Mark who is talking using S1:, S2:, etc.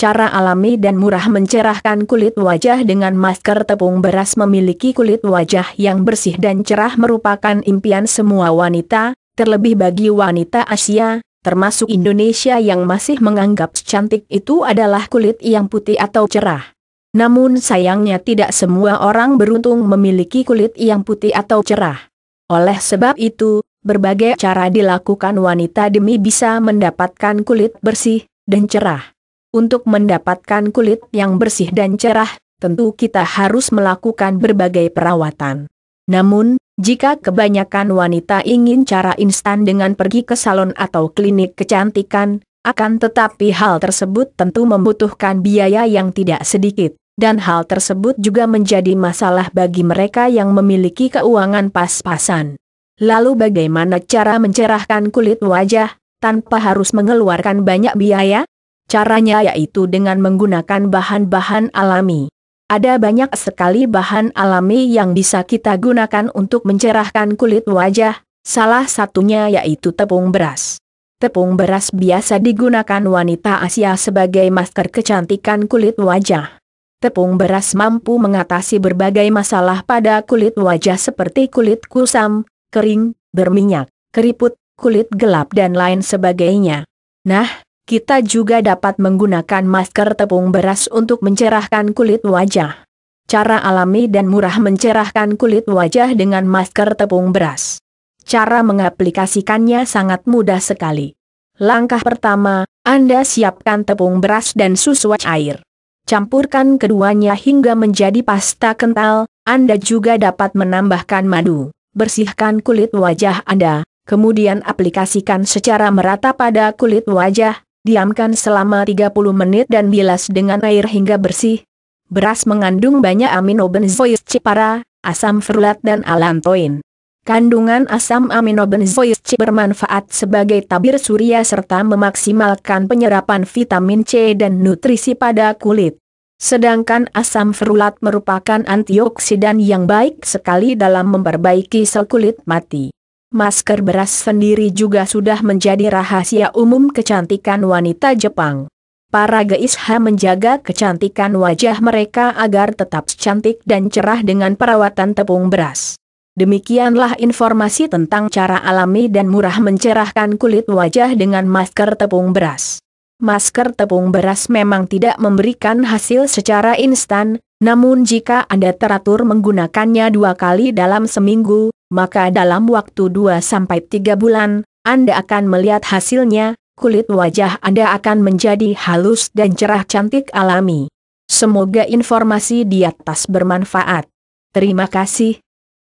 S1: Cara alami dan murah mencerahkan kulit wajah dengan masker tepung beras memiliki kulit wajah yang bersih dan cerah merupakan impian semua wanita, terlebih bagi wanita Asia, termasuk Indonesia yang masih menganggap cantik itu adalah kulit yang putih atau cerah. Namun sayangnya tidak semua orang beruntung memiliki kulit yang putih atau cerah. Oleh sebab itu, berbagai cara dilakukan wanita demi bisa mendapatkan kulit bersih dan cerah. Untuk mendapatkan kulit yang bersih dan cerah, tentu kita harus melakukan berbagai perawatan. Namun, jika kebanyakan wanita ingin cara instan dengan pergi ke salon atau klinik kecantikan, akan tetapi hal tersebut tentu membutuhkan biaya yang tidak sedikit, dan hal tersebut juga menjadi masalah bagi mereka yang memiliki keuangan pas-pasan. Lalu bagaimana cara mencerahkan kulit wajah, tanpa harus mengeluarkan banyak biaya? Caranya yaitu dengan menggunakan bahan-bahan alami. Ada banyak sekali bahan alami yang bisa kita gunakan untuk mencerahkan kulit wajah, salah satunya yaitu tepung beras. Tepung beras biasa digunakan wanita Asia sebagai masker kecantikan kulit wajah. Tepung beras mampu mengatasi berbagai masalah pada kulit wajah seperti kulit kusam, kering, berminyak, keriput, kulit gelap dan lain sebagainya. Nah, kita juga dapat menggunakan masker tepung beras untuk mencerahkan kulit wajah. Cara alami dan murah mencerahkan kulit wajah dengan masker tepung beras. Cara mengaplikasikannya sangat mudah sekali. Langkah pertama, Anda siapkan tepung beras dan susu air. Campurkan keduanya hingga menjadi pasta kental, Anda juga dapat menambahkan madu. Bersihkan kulit wajah Anda, kemudian aplikasikan secara merata pada kulit wajah, diamkan selama 30 menit dan bilas dengan air hingga bersih. Beras mengandung banyak aminobenzois cipara, asam ferulat dan alantoin. Kandungan asam aminobenzois C bermanfaat sebagai tabir surya serta memaksimalkan penyerapan vitamin C dan nutrisi pada kulit. Sedangkan asam ferulat merupakan antioksidan yang baik sekali dalam memperbaiki sel kulit mati. Masker beras sendiri juga sudah menjadi rahasia umum kecantikan wanita Jepang. Para geisha menjaga kecantikan wajah mereka agar tetap cantik dan cerah dengan perawatan tepung beras. Demikianlah informasi tentang cara alami dan murah mencerahkan kulit wajah dengan masker tepung beras. Masker tepung beras memang tidak memberikan hasil secara instan, namun jika Anda teratur menggunakannya dua kali dalam seminggu, maka dalam waktu 2-3 bulan, Anda akan melihat hasilnya, kulit wajah Anda akan menjadi halus dan cerah cantik alami. Semoga informasi di atas bermanfaat. Terima kasih,